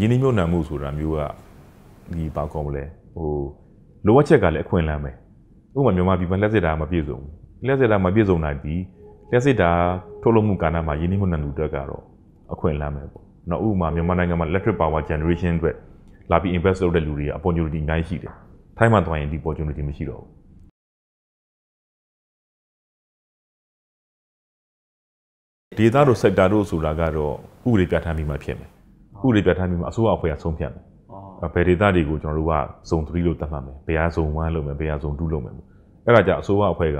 ရင်းနှီးမြှုပ်နှံမှုဆိုတာမျိုးကဒီဘာကောင်းမလဲဟိုလိုအပ်ချက်ကလည်းအခွင့်အလမ်းပဲဥပမာမြန်မာပြည်မှာလက်စစ်တာမပြည့်စုံလက်စစ်တာမပြည့်စုံနိုင်ပြီးလက်စစ်တာထုတ်လုပ်မှုကဏ္ဍမှာရင်းနှီးမြှုပ်နှံမှုတွေကတော့အခွင့်အလမ်းပဲပေါ့နော်ဥပမာမြန်မာနိုင်ငံမှာ electric power generation အတွက်လာပြီး invest လုပ်တဲ့လူတွေက opportunity အများကြီးရှိတယ်ထိုင်းမှာသွားရင်ဒီ opportunity မရှိတော့ဘူးဒေတာတို့ sector တို့ဆိုတာကတော့ဥပဒေပြဋ္ဌာန်းပြီးမှဖြစ်မယ်ဥပဒေပြဋ္ဌာန်းပြီးမှအစိုးရအဖွဲ့ကဆုံးဖြတ်မယ်ဘယ်ဒေသတွေကိုကျွန်တော်တို့ကဇုံ3လို့သတ်မှတ်မယ်ဘယ်ဟာဇုံ1လို့မယ်ဘယ်ဟာဇုံ2လို့မယ်အဲ့ဒါကြအစိုးရအဖွဲ့က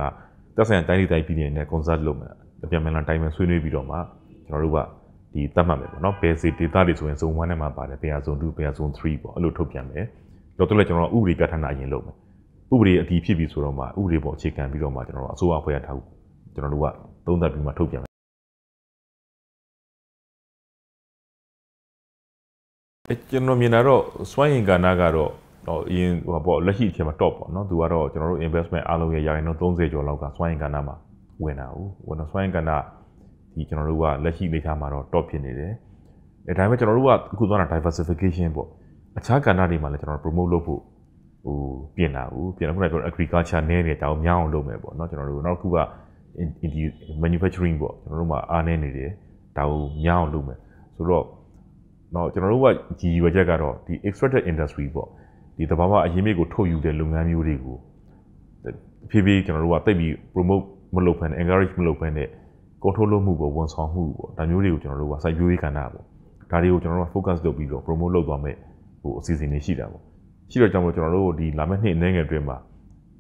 တက်ဆိုင်တိုင်းဒေသပြည်နယ်နဲ့ consult လုပ်မယ်အပြန်အလှန်တိုင်းမယ်ဆွေးနွေးပြီးတော့မှကျွန်တော်တို့ကဒီသတ်မှတ်မယ်ပေါ့နော်ဘယ်စီဒေသတွေဆိုရင်ဇုံ1နဲ့မှပါတယ်ဘယ်ဟာဇုံ2ဘယ်ဟာဇုံ3ပေါ့အဲ့လိုထုတ်ပြန်မယ်တော့တော့လည်းကျွန်တော်ဥပဒေပြဋ္ဌာန်းတာအရင်လုပ်မယ်ဥပဒေအတည်ဖြစ်ပြီဆိုတော့မှဥပဒေပေါ်အခြေခံပြီးတော့မှကျွန်တော်တို့အစိုးရအဖွဲ့ကထောက်ကျွန်တော်တို့ကသုံးသပ်ပြီးမှထုတ်ပြန်အဲကျွန်တော်မြင်တာတော့စွမ်းအင်ကဏ္ဍကတော့တော့အရင်ဟိုပေါ့လက်ရှိအချိန်မှာ top ပေါ့နော်သူကတော့ကျွန်တော်တို့ investment အားလုံးရဲ့ရာခိုင်နှုန်း30ကျော်လောက်ကစွမ်းအင်ကဏ္ဍမှာဝင်တာ ਉ ဝင်တော့စွမ်းအင်ကဏ္ဍဒီကျွန်တော်တို့ကလက်ရှိအနေအထားမှာတော့ top ဖြစ်နေတယ်အဲဒါပေမဲ့ကျွန်တော်တို့ကအခုသွားတာ diversification ပေါ့အခြားကဏ္ဍတွေမှာလည်းကျွန်တော် promote လုပ်ဖို့ဟိုပြင်တာ ਉ ပြင်တော့ခုနကပြော agriculture နဲ့နေတာကိုများအောင်လုပ်မယ်ပေါ့နော်ကျွန်တော်တို့နောက်တစ်ခုက manufacturing ပေါ့ကျွန်တော်တို့မှာအားနေနေတယ်ဒါကိုများအောင်လုပ်မယ်ဆိုတော့နောက်ကျွန်တော်တို့ကရည်ရွယ်ချက်ကတော့ဒီ extracted industry ပေါ့ဒီတဘာဝအရင်းမြစ်ကိုထုတ်ယူတဲ့လုပ်ငန်းမျိုးတွေကိုဖြည်းဖြည်းကျွန်တော်တို့ကတိတ်ပြီး promote မလုပ်ဖန် encourage မလုပ်ဖန်တဲ့ control လုပ်မှုပေါ့ဝန်ဆောင်မှုပေါ့ဒါမျိုးတွေကိုကျွန်တော်တို့ကစိုက်ပျိုးရေးကဏ္ဍပေါ့ဒါတွေကိုကျွန်တော်တို့က focus လုပ်ပြီးတော့ promote လုပ်သွားမယ်ဟိုအစီအစဉ်တွေရှိတာပေါ့ရှိတော့ကြောင့်မို့ကျွန်တော်တို့ဒီလာမယ့်နှစ်အနေငယ်အတွင်းမှာ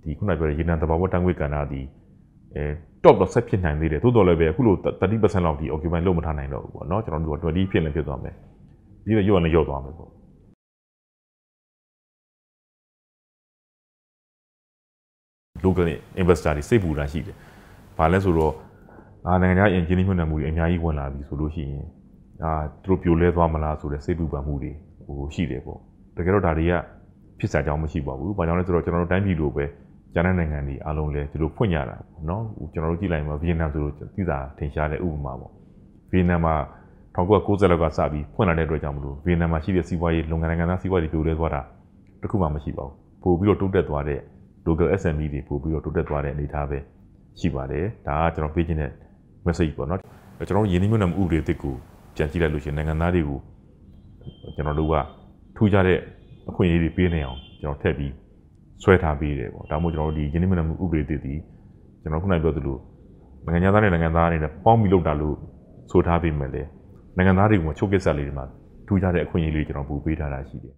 ဒီခုနပြောတဲ့ရေနံတဘာဝတန်ခွေကဏ္ဍဒီအဲ top တော့ဆက်ဖြစ်နိုင်သေးတယ်သို့တော်လည်းပဲအခုလို30%လောက်ဒီ occupy လုပ်မထားနိုင်တော့ဘူးပေါ့เนาะကျွန်တော်တို့က20ဖြစ်လည်းဖြစ်သွားမယ်ပြီးတော့ရုပ်ကနေရောက်သွားမယ်ပေါ့။ local investor တွေစိတ်ပူတာရှိတယ်။ဘာလဲဆိုတော့အာနိုင်ငံခြား engineering ညွှန်မှုတွေအများကြီးဝင်လာပြီဆိုလို့ရှိရင်အာသူတို့ပြိုလဲသွားမလားဆိုတဲ့စိတ်ပူပန်မှုတွေဟိုရှိတယ်ပေါ့။တကယ်တော့ဒါတွေကဖြစ်စရာအကြောင်းမရှိပါဘူး။ဘာကြောင့်လဲဆိုတော့ကျွန်တော်တို့တိုင်းပြည်လိုပဲကျန်တဲ့နိုင်ငံတွေအားလုံးလည်းသူတို့ဖွင့်ကြတာပေါ့နော်။ကျွန်တော်တို့ကြည့်လိုက်မှာဗီယက်နမ်ဆိုလို့သိတာထင်ရှားတဲ့ဥပမာပေါ့။ဗီယက်နမ်မှာ1990လောက်ကစပြီးဖွင့်လာတဲ့အတွက်ကြောင့်မလို့ဗီယက်နမ်မှာရှိတဲ့စီးပွားရေးလုပ်ငန်းနိုင်ငံသားစီးပွားရေးပြိုလဲသွားတာတခုမှမရှိပါဘူးပို့ပြီးတော့တိုးတက်သွားတဲ့ local SME တွေပို့ပြီးတော့တိုးတက်သွားတဲ့အနေအထားပဲရှိပါတယ်ဒါကကျွန်တော်ပေးခြင်းတဲ့ message ပေါ့နော်ကျွန်တော်ရင်းနှီးမြှုပ်နှံမှုဥပဒေအသစ်ကိုပြန်ကြည့်လိုက်လို့ရှိရင်နိုင်ငံသားတွေကိုကျွန်တော်တို့ကထူးခြားတဲ့အခွင့်အရေးတွေပေးနေအောင်ကျွန်တော်ထည့်ပြီးဆွဲထားပေးတယ်ပေါ့ဒါမှမဟုတ်ကျွန်တော်တို့ဒီရင်းနှီးမြှုပ်နှံမှုဥပဒေအသစ်ဒီကျွန်တော်ခုနပြောသလိုနိုင်ငံသားနဲ့နိုင်ငံသားအနေနဲ့ပေါင်းပြီးလုပ်တာလို့ဆိုထားပေးမယ်လေနိုင်ငံသားတွေကိုချိုးကက်ဆက်လေးတွေမှာထူးခြားတဲ့အခွင့်အရေးလေးကျွန်တော်ပူပေးထားတာရှိတယ်